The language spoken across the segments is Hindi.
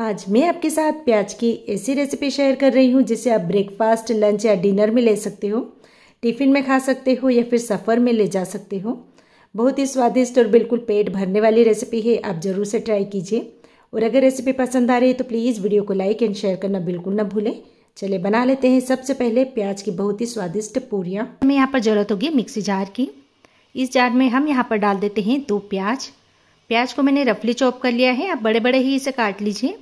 आज मैं आपके साथ प्याज की ऐसी रेसिपी शेयर कर रही हूँ जिसे आप ब्रेकफास्ट लंच या डिनर में ले सकते हो टिफ़िन में खा सकते हो या फिर सफ़र में ले जा सकते हो बहुत ही स्वादिष्ट और बिल्कुल पेट भरने वाली रेसिपी है आप ज़रूर से ट्राई कीजिए और अगर रेसिपी पसंद आ रही है तो प्लीज़ वीडियो को लाइक एंड शेयर करना बिल्कुल ना भूलें चले बना लेते हैं सबसे पहले प्याज की बहुत ही स्वादिष्ट पूरियाँ हमें यहाँ पर ज़रूरत होगी मिक्सी जार की इस जार में हम यहाँ पर डाल देते हैं दो प्याज प्याज को मैंने रफली चॉप कर लिया है आप बड़े बड़े ही इसे काट लीजिए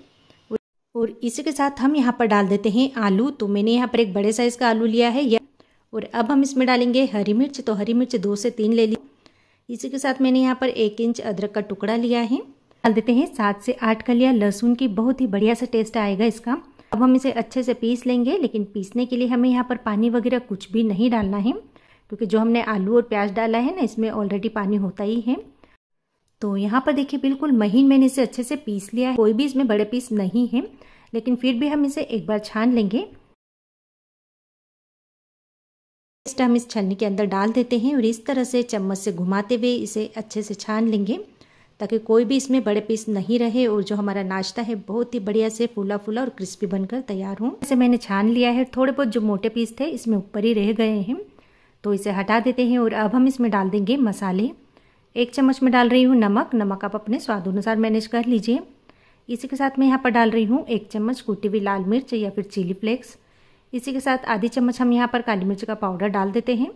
और इसी के साथ हम यहाँ पर डाल देते हैं आलू तो मैंने यहाँ पर एक बड़े साइज़ का आलू लिया है या और अब हम इसमें डालेंगे हरी मिर्च तो हरी मिर्च दो से तीन ले ली इसी के साथ मैंने यहाँ पर एक इंच अदरक का टुकड़ा लिया है डाल देते हैं सात से आठ कलिया लहसुन की बहुत ही बढ़िया सा टेस्ट आएगा इसका अब हम इसे अच्छे से पीस लेंगे लेकिन पीसने के लिए हमें यहाँ पर पानी वगैरह कुछ भी नहीं डालना है क्योंकि जो हमने आलू और प्याज डाला है ना इसमें ऑलरेडी पानी होता ही है तो यहाँ पर देखिए बिल्कुल महीन मैंने इसे अच्छे से पीस लिया है कोई भी इसमें बड़े पीस नहीं है लेकिन फिर भी हम इसे एक बार छान लेंगे हम इस छलनी के अंदर डाल देते हैं और इस तरह से चम्मच से घुमाते हुए इसे अच्छे से छान लेंगे ताकि कोई भी इसमें बड़े पीस नहीं रहे और जो हमारा नाश्ता है बहुत ही बढ़िया से फूला फूला और क्रिस्पी बनकर तैयार हो इसे मैंने छान लिया है थोड़े बहुत जो मोटे पीस थे इसमें ऊपर ही रह गए हैं तो इसे हटा देते हैं और अब हम इसमें डाल देंगे मसाले एक चम्मच में डाल रही हूँ नमक नमक आप अपने स्वाद अनुसार मैनेज कर लीजिए इसी के साथ मैं यहाँ पर डाल रही हूँ एक चम्मच कूटी हुई लाल मिर्च या फिर चिली फ्लेक्स इसी के साथ आधी चम्मच हम यहाँ पर काली मिर्च का पाउडर डाल देते हैं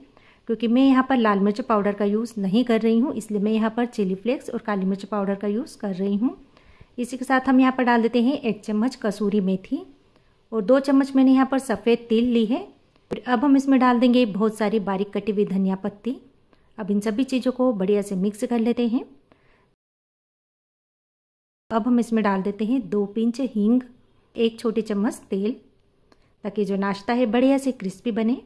क्योंकि मैं यहाँ पर लाल मिर्च पाउडर का यूज़ नहीं कर रही हूँ इसलिए मैं यहाँ पर चिली फ्लेक्स और काली मिर्च पाउडर का यूज़ कर रही हूँ इसी के साथ हम यहाँ पर डाल देते हैं एक चम्मच कसूरी मेथी और दो चम्मच मैंने यहाँ पर सफ़ेद तिल ली है और अब हम इसमें डाल देंगे बहुत सारी बारीक कटी हुई धनिया पत्ती अब इन सभी चीज़ों को बढ़िया से मिक्स कर लेते हैं अब हम इसमें डाल देते हैं दो पिंच हींग एक छोटी चम्मच तेल ताकि जो नाश्ता है बढ़िया से क्रिस्पी बने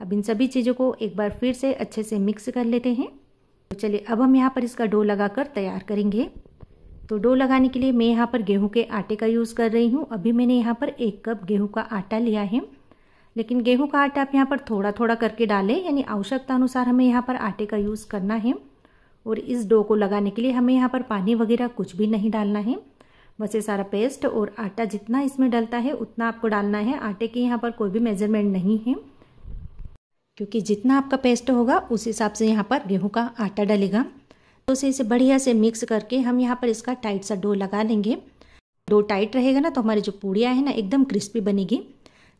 अब इन सभी चीज़ों को एक बार फिर से अच्छे से मिक्स कर लेते हैं तो चलिए अब हम यहाँ पर इसका डो लगाकर तैयार करेंगे तो डो लगाने के लिए मैं यहाँ पर गेहूं के आटे का यूज़ कर रही हूँ अभी मैंने यहाँ पर एक कप गेहूं का आटा लिया है लेकिन गेहूं का आटा आप यहाँ पर थोड़ा थोड़ा करके डालें यानी आवश्यकता अनुसार हमें यहाँ पर आटे का यूज़ करना है और इस डो को लगाने के लिए हमें यहाँ पर पानी वगैरह कुछ भी नहीं डालना है बस ये सारा पेस्ट और आटा जितना इसमें डलता है उतना आपको डालना है आटे के यहाँ पर कोई भी मेजरमेंट नहीं है क्योंकि जितना आपका पेस्ट होगा उस हिसाब से यहाँ पर गेहूँ का आटा डलेगा तो उसे इसे बढ़िया से मिक्स करके हम यहाँ पर इसका टाइट सा डो लगा लेंगे डो टाइट रहेगा ना तो हमारी जो पूड़ियाँ हैं ना एकदम क्रिस्पी बनेगी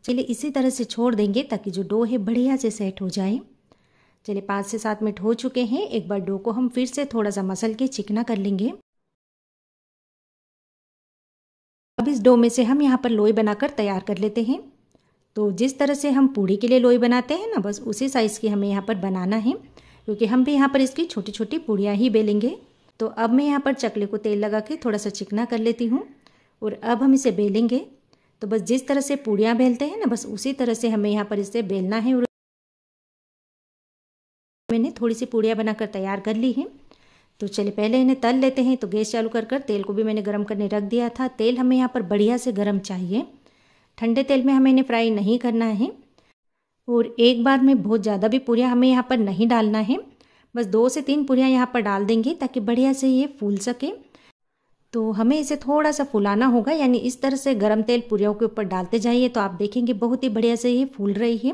चलिए इसी तरह से छोड़ देंगे ताकि जो डो है बढ़िया से सेट हो जाए चलिए पाँच से सात मिनट हो चुके हैं एक बार डो को हम फिर से थोड़ा सा मसल के चिकना कर लेंगे अब इस डो में से हम यहाँ पर लोई बनाकर तैयार कर लेते हैं तो जिस तरह से हम पूड़ी के लिए लोई बनाते हैं ना बस उसी साइज़ की हमें यहाँ पर बनाना है क्योंकि हम भी यहाँ पर इसकी छोटी छोटी पूड़ियाँ ही बेलेंगे तो अब मैं यहाँ पर चकले को तेल लगा के थोड़ा सा चिकना कर लेती हूँ और अब हम इसे बेलेंगे तो बस जिस तरह से पूड़ियाँ बेलते हैं ना बस उसी तरह से हमें यहाँ पर इसे बेलना है मैंने थोड़ी सी पूड़ियाँ बनाकर तैयार कर ली हैं तो चलिए पहले इन्हें तल लेते हैं तो गैस चालू कर कर तेल को भी मैंने गर्म करने रख दिया था तेल हमें यहाँ पर बढ़िया से गर्म चाहिए ठंडे तेल में हमें इन्हें फ्राई नहीं करना है और एक बार में बहुत ज़्यादा भी पूड़ियाँ हमें यहाँ पर नहीं डालना है बस दो से तीन पूड़ियाँ यहाँ पर डाल देंगे ताकि बढ़िया से ये फूल सके तो हमें इसे थोड़ा सा फुलाना होगा यानी इस तरह से गर्म तेल पुरियों के ऊपर डालते जाइए तो आप देखेंगे बहुत ही बढ़िया से ये फूल रही है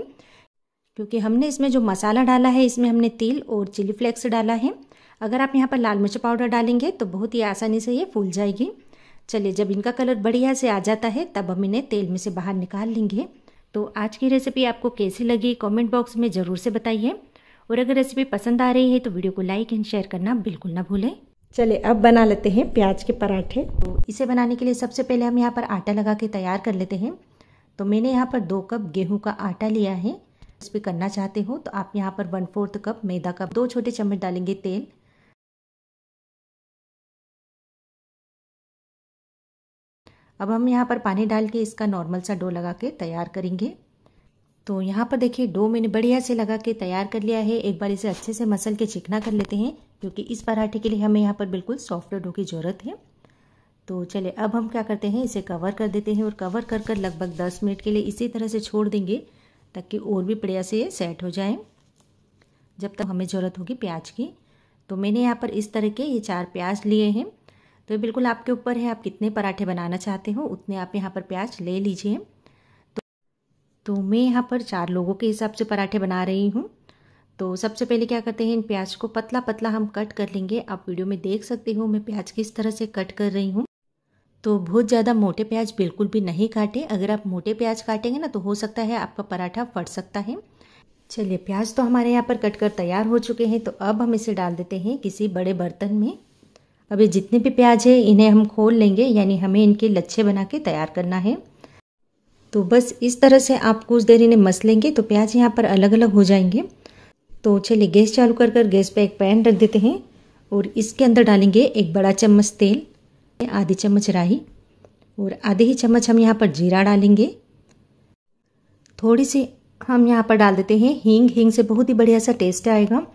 क्योंकि हमने इसमें जो मसाला डाला है इसमें हमने तेल और चिली फ्लेक्स डाला है अगर आप यहाँ पर लाल मिर्च पाउडर डालेंगे तो बहुत ही आसानी से ये फूल जाएगी चलिए जब इनका कलर बढ़िया से आ जाता है तब हम इन्हें तेल में से बाहर निकाल लेंगे तो आज की रेसिपी आपको कैसी लगी कमेंट बॉक्स में ज़रूर से बताइए और अगर रेसिपी पसंद आ रही है तो वीडियो को लाइक एंड शेयर करना बिल्कुल ना भूलें चलिए अब बना लेते हैं प्याज के पराठे तो इसे बनाने के लिए सबसे पहले हम यहाँ पर आटा लगा के तैयार कर लेते हैं तो मैंने यहाँ पर दो कप गेहूं का आटा लिया है इस पर करना चाहते हो तो आप यहाँ पर वन फोर्थ कप मैदा का दो छोटे चम्मच डालेंगे तेल अब हम यहाँ पर पानी डाल के इसका नॉर्मल सा डो लगा के तैयार करेंगे तो यहाँ पर देखिए डो मैंने बढ़िया से लगा के तैयार कर लिया है एक बार इसे अच्छे से मसल के चिकना कर लेते हैं क्योंकि इस पराठे के लिए हमें यहाँ पर बिल्कुल सॉफ्ट डो की ज़रूरत है तो चलिए अब हम क्या करते हैं इसे कवर कर देते हैं और कवर कर कर लगभग दस मिनट के लिए इसी तरह से छोड़ देंगे ताकि और भी बढ़िया से ये सेट हो जाए जब तक हमें ज़रूरत होगी प्याज की तो मैंने यहाँ पर इस तरह के ये चार प्याज लिए हैं तो ये बिल्कुल आपके ऊपर है आप कितने पराठे बनाना चाहते हो उतने आप यहाँ पर प्याज ले लीजिए तो मैं यहाँ पर चार लोगों के हिसाब से पराठे बना रही हूँ तो सबसे पहले क्या करते हैं इन प्याज को पतला पतला हम कट कर लेंगे आप वीडियो में देख सकते हो मैं प्याज किस तरह से कट कर रही हूँ तो बहुत ज़्यादा मोटे प्याज बिल्कुल भी नहीं काटे अगर आप मोटे प्याज काटेंगे ना तो हो सकता है आपका पराठा फट सकता है चलिए प्याज तो हमारे यहाँ पर कट कर तैयार हो चुके हैं तो अब हम इसे डाल देते हैं किसी बड़े बर्तन में अब ये जितने भी प्याज है इन्हें हम खोल लेंगे यानी हमें इनके लच्छे बना के तैयार करना है तो बस इस तरह से आप कुछ देर इन्हें मस लेंगे तो प्याज यहाँ पर अलग अलग हो जाएंगे तो चलिए गैस चालू कर कर गैस पर एक पैन रख देते हैं और इसके अंदर डालेंगे एक बड़ा चम्मच तेल आधी चम्मच राई और आधे ही चम्मच हम यहाँ पर जीरा डालेंगे थोड़ी सी हम यहाँ पर डाल देते हैं हींग हींग से बहुत ही बढ़िया सा टेस्ट आएगा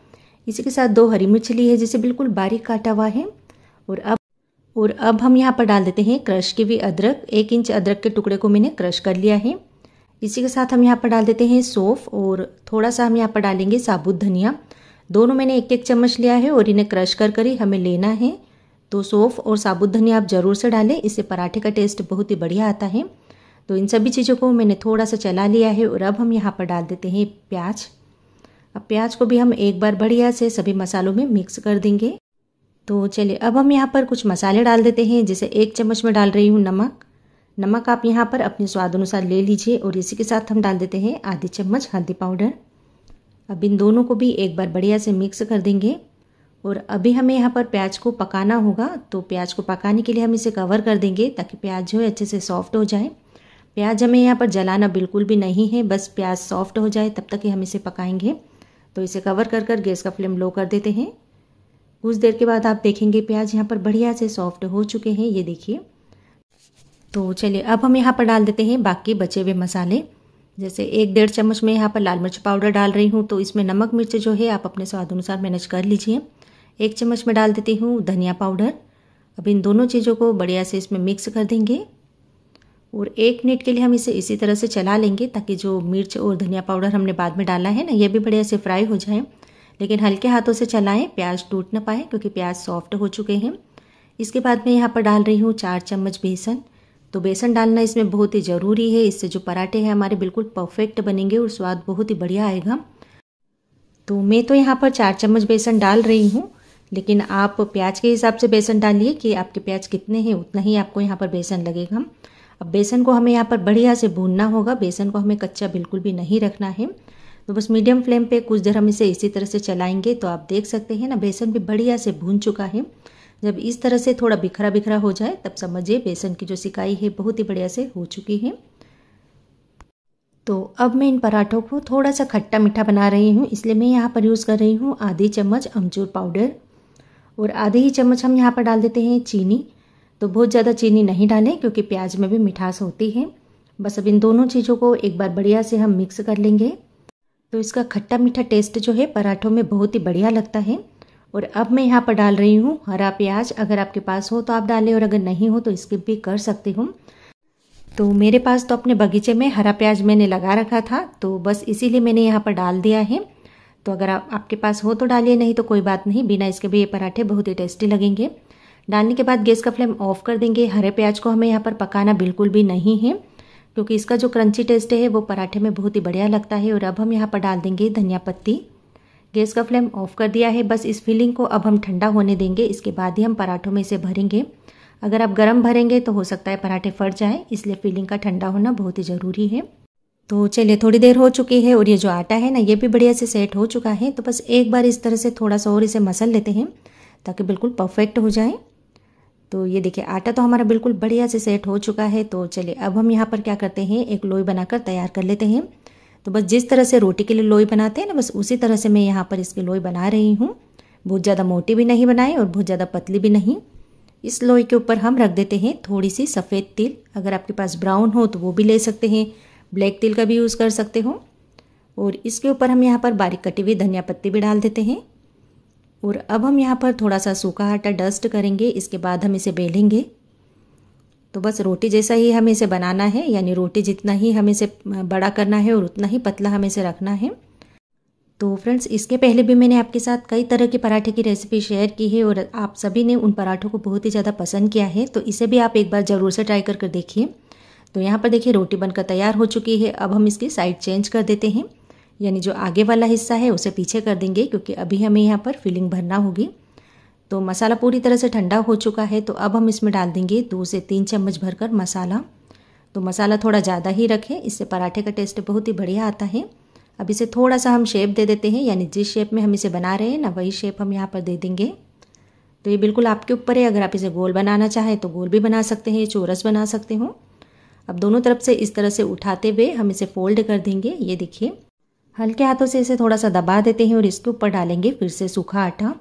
इसी के साथ दो हरी मिर्च ली है जिसे बिल्कुल बारीक काटा हुआ है और अब और अब हम यहाँ पर डाल देते हैं क्रश की हुई अदरक एक इंच अदरक के टुकड़े को मैंने क्रश कर लिया है इसी के साथ हम यहाँ पर डाल देते हैं सौफ और थोड़ा सा हम यहाँ पर डालेंगे साबुत धनिया दोनों मैंने एक एक चम्मच लिया है और इन्हें क्रश कर कर ही हमें लेना है तो सौफ और साबुत धनिया आप ज़रूर से डालें इससे पराठे का टेस्ट बहुत ही बढ़िया आता है तो इन सभी चीज़ों को मैंने थोड़ा सा चला लिया है और अब हम यहाँ पर डाल देते हैं प्याज अब प्याज को भी हम एक बार बढ़िया से सभी मसालों में मिक्स कर देंगे तो चलिए अब हम यहाँ पर कुछ मसाले डाल देते हैं जैसे एक चम्मच में डाल रही हूँ नमक नमक आप यहाँ पर अपने स्वाद अनुसार ले लीजिए और इसी के साथ हम डाल देते हैं आधी चम्मच हल्दी पाउडर अब इन दोनों को भी एक बार बढ़िया से मिक्स कर देंगे और अभी हमें यहाँ पर प्याज को पकाना होगा तो प्याज को पकाने के लिए हम इसे कवर कर देंगे ताकि प्याज जो है अच्छे से सॉफ्ट हो जाए प्याज हमें यहाँ पर जलाना बिल्कुल भी नहीं है बस प्याज सॉफ्ट हो जाए तब तक ही हम इसे पकाएंगे तो इसे कवर कर कर गैस का फ्लेम लो कर देते हैं कुछ देर के बाद आप देखेंगे प्याज यहाँ पर बढ़िया से सॉफ्ट हो चुके हैं ये देखिए तो चलिए अब हम यहाँ पर डाल देते हैं बाकी बचे हुए मसाले जैसे एक डेढ़ चम्मच में यहाँ पर लाल मिर्च पाउडर डाल रही हूँ तो इसमें नमक मिर्च जो है आप अपने स्वाद अनुसार मैनेज कर लीजिए एक चम्मच में डाल देती हूँ धनिया पाउडर अब इन दोनों चीज़ों को बढ़िया से इसमें मिक्स कर देंगे और एक मिनट के लिए हम इसे इसी तरह से चला लेंगे ताकि जो मिर्च और धनिया पाउडर हमने बाद में डाला है ना ये भी बढ़िया से फ्राई हो जाए लेकिन हल्के हाथों से चलाएं प्याज टूट ना पाए क्योंकि प्याज सॉफ्ट हो चुके हैं इसके बाद मैं यहाँ पर डाल रही हूँ चार चम्मच बेसन तो बेसन डालना इसमें बहुत ही ज़रूरी है इससे जो पराठे हैं हमारे बिल्कुल परफेक्ट बनेंगे और स्वाद बहुत ही बढ़िया आएगा तो मैं तो यहाँ पर चार चम्मच बेसन डाल रही हूँ लेकिन आप प्याज के हिसाब से बेसन डालिए कि आपके प्याज कितने हैं उतना ही आपको यहाँ पर बेसन लगेगा अब बेसन को हमें यहाँ पर बढ़िया से भूनना होगा बेसन को हमें कच्चा बिल्कुल भी नहीं रखना है तो बस मीडियम फ्लेम पे कुछ देर हम इसे इसी तरह से चलाएंगे तो आप देख सकते हैं ना बेसन भी बढ़िया से भून चुका है जब इस तरह से थोड़ा बिखरा बिखरा हो जाए तब समझिए बेसन की जो सिकाई है बहुत ही बढ़िया से हो चुकी है तो अब मैं इन पराठों को थोड़ा सा खट्टा मीठा बना रही हूँ इसलिए मैं यहाँ पर यूज़ कर रही हूँ आधी चम्मच अमचूर पाउडर और आधे ही चम्मच हम यहाँ पर डाल देते हैं चीनी तो बहुत ज़्यादा चीनी नहीं डालें क्योंकि प्याज में भी मिठास होती है बस अब इन दोनों चीज़ों को एक बार बढ़िया से हम मिक्स कर लेंगे तो इसका खट्टा मीठा टेस्ट जो है पराठों में बहुत ही बढ़िया लगता है और अब मैं यहाँ पर डाल रही हूँ हरा प्याज अगर आपके पास हो तो आप डालें और अगर नहीं हो तो स्किप भी कर सकती हूँ तो मेरे पास तो अपने बगीचे में हरा प्याज मैंने लगा रखा था तो बस इसीलिए मैंने यहाँ पर डाल दिया है तो अगर आप, आपके पास हो तो डालिए नहीं तो कोई बात नहीं बिना इसके भी ये पराठे बहुत ही टेस्टी लगेंगे डालने के बाद गैस का फ्लेम ऑफ कर देंगे हरे प्याज को हमें यहाँ पर पकाना बिल्कुल भी नहीं है क्योंकि इसका जो क्रंची टेस्ट है वो पराठे में बहुत ही बढ़िया लगता है और अब हम यहाँ पर डाल देंगे धनिया पत्ती गैस का फ्लेम ऑफ कर दिया है बस इस फीलिंग को अब हम ठंडा होने देंगे इसके बाद ही हम पराठों में इसे भरेंगे अगर आप गर्म भरेंगे तो हो सकता है पराठे फट जाए इसलिए फीलिंग का ठंडा होना बहुत ही ज़रूरी है तो चलिए थोड़ी देर हो चुकी है और ये जो आटा है ना ये भी बढ़िया से सेट हो चुका है तो बस एक बार इस तरह से थोड़ा सा और इसे मसल लेते हैं ताकि बिल्कुल परफेक्ट हो जाए तो ये देखिए आटा तो हमारा बिल्कुल बढ़िया से सेट हो चुका है तो चलिए अब हम यहाँ पर क्या करते हैं एक लोई बनाकर तैयार कर लेते हैं तो बस जिस तरह से रोटी के लिए लोई बनाते हैं ना बस उसी तरह से मैं यहाँ पर इसकी लोई बना रही हूँ बहुत ज़्यादा मोटी भी नहीं बनाए और बहुत ज़्यादा पतली भी नहीं इस लोई के ऊपर हम रख देते हैं थोड़ी सी सफ़ेद तिल अगर आपके पास ब्राउन हो तो वो भी ले सकते हैं ब्लैक तिल का भी यूज़ कर सकते हो और इसके ऊपर हम यहाँ पर बारीक कटी हुई धनिया पत्ती भी डाल देते हैं और अब हम यहाँ पर थोड़ा सा सूखा आटा डस्ट करेंगे इसके बाद हम इसे बेलेंगे तो बस रोटी जैसा ही हमें इसे बनाना है यानी रोटी जितना ही हमें इसे बड़ा करना है और उतना ही पतला हमें इसे रखना है तो फ्रेंड्स इसके पहले भी मैंने आपके साथ कई तरह के पराठे की रेसिपी शेयर की है और आप सभी ने उन पराठों को बहुत ही ज़्यादा पसंद किया है तो इसे भी आप एक बार ज़रूर से ट्राई कर कर देखिए तो यहाँ पर देखिए रोटी बनकर तैयार हो चुकी है अब हम इसकी साइड चेंज कर देते हैं यानी जो आगे वाला हिस्सा है उसे पीछे कर देंगे क्योंकि अभी हमें यहाँ पर फिलिंग भरना होगी तो मसाला पूरी तरह से ठंडा हो चुका है तो अब हम इसमें डाल देंगे दो से तीन चम्मच भरकर मसाला तो मसाला थोड़ा ज़्यादा ही रखें इससे पराठे का टेस्ट बहुत ही बढ़िया आता है अब इसे थोड़ा सा हम शेप दे देते हैं यानी जिस शेप में हम इसे बना रहे हैं ना वही शेप हम यहाँ पर दे देंगे तो ये बिल्कुल आपके ऊपर है अगर आप इसे गोल बनाना चाहें तो गोल भी बना सकते हैं चोरस बना सकते हो अब दोनों तरफ से इस तरह से उठाते हुए हम इसे फोल्ड कर देंगे ये देखिए हल्के हाथों से इसे थोड़ा सा दबा देते हैं और इसके ऊपर डालेंगे फिर से सूखा आटा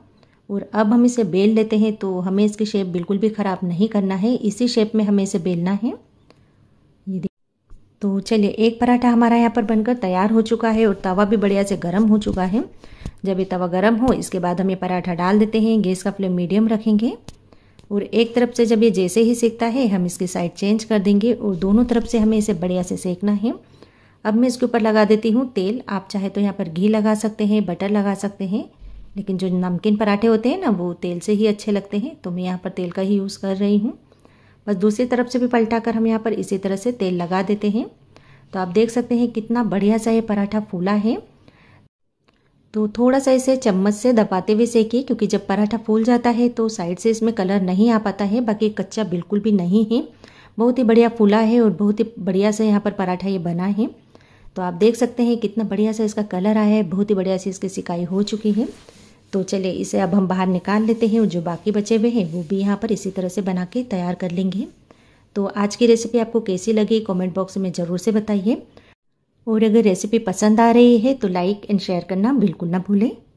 और अब हम इसे बेल लेते हैं तो हमें इसकी शेप बिल्कुल भी ख़राब नहीं करना है इसी शेप में हमें इसे बेलना है तो चलिए एक पराठा हमारा यहाँ पर बनकर तैयार हो चुका है और तवा भी बढ़िया से गर्म हो चुका है जब ये तवा गर्म हो इसके बाद हम ये पराठा डाल देते हैं गैस का फ्लेम मीडियम रखेंगे और एक तरफ से जब ये जैसे ही सेकता है हम इसकी साइड चेंज कर देंगे और दोनों तरफ से हमें इसे बढ़िया से सेकना है अब मैं इसके ऊपर लगा देती हूँ तेल आप चाहे तो यहाँ पर घी लगा सकते हैं बटर लगा सकते हैं लेकिन जो नमकीन पराठे होते हैं ना वो तेल से ही अच्छे लगते हैं तो मैं यहाँ पर तेल का ही यूज़ कर रही हूँ बस दूसरी तरफ से भी पलटा कर हम यहाँ पर इसी तरह से तेल लगा देते हैं तो आप देख सकते हैं कितना बढ़िया सा ये पराठा फूला है तो थोड़ा सा इसे चम्मच से दबाते हुए सेकिए क्योंकि जब पराठा फूल जाता है तो साइड से इसमें कलर नहीं आ पाता है बाकी कच्चा बिल्कुल भी नहीं है बहुत ही बढ़िया फूला है और बहुत ही बढ़िया से यहाँ पर पराठा ये बना है तो आप देख सकते हैं कितना बढ़िया सा इसका कलर आया है बहुत ही बढ़िया सी इसकी सिकाई हो चुकी है तो चलिए इसे अब हम बाहर निकाल लेते हैं और जो बाकी बचे हुए हैं वो भी यहाँ पर इसी तरह से बना के तैयार कर लेंगे तो आज की रेसिपी आपको कैसी लगी कमेंट बॉक्स में ज़रूर से बताइए और अगर रेसिपी पसंद आ रही है तो लाइक एंड शेयर करना बिल्कुल ना भूलें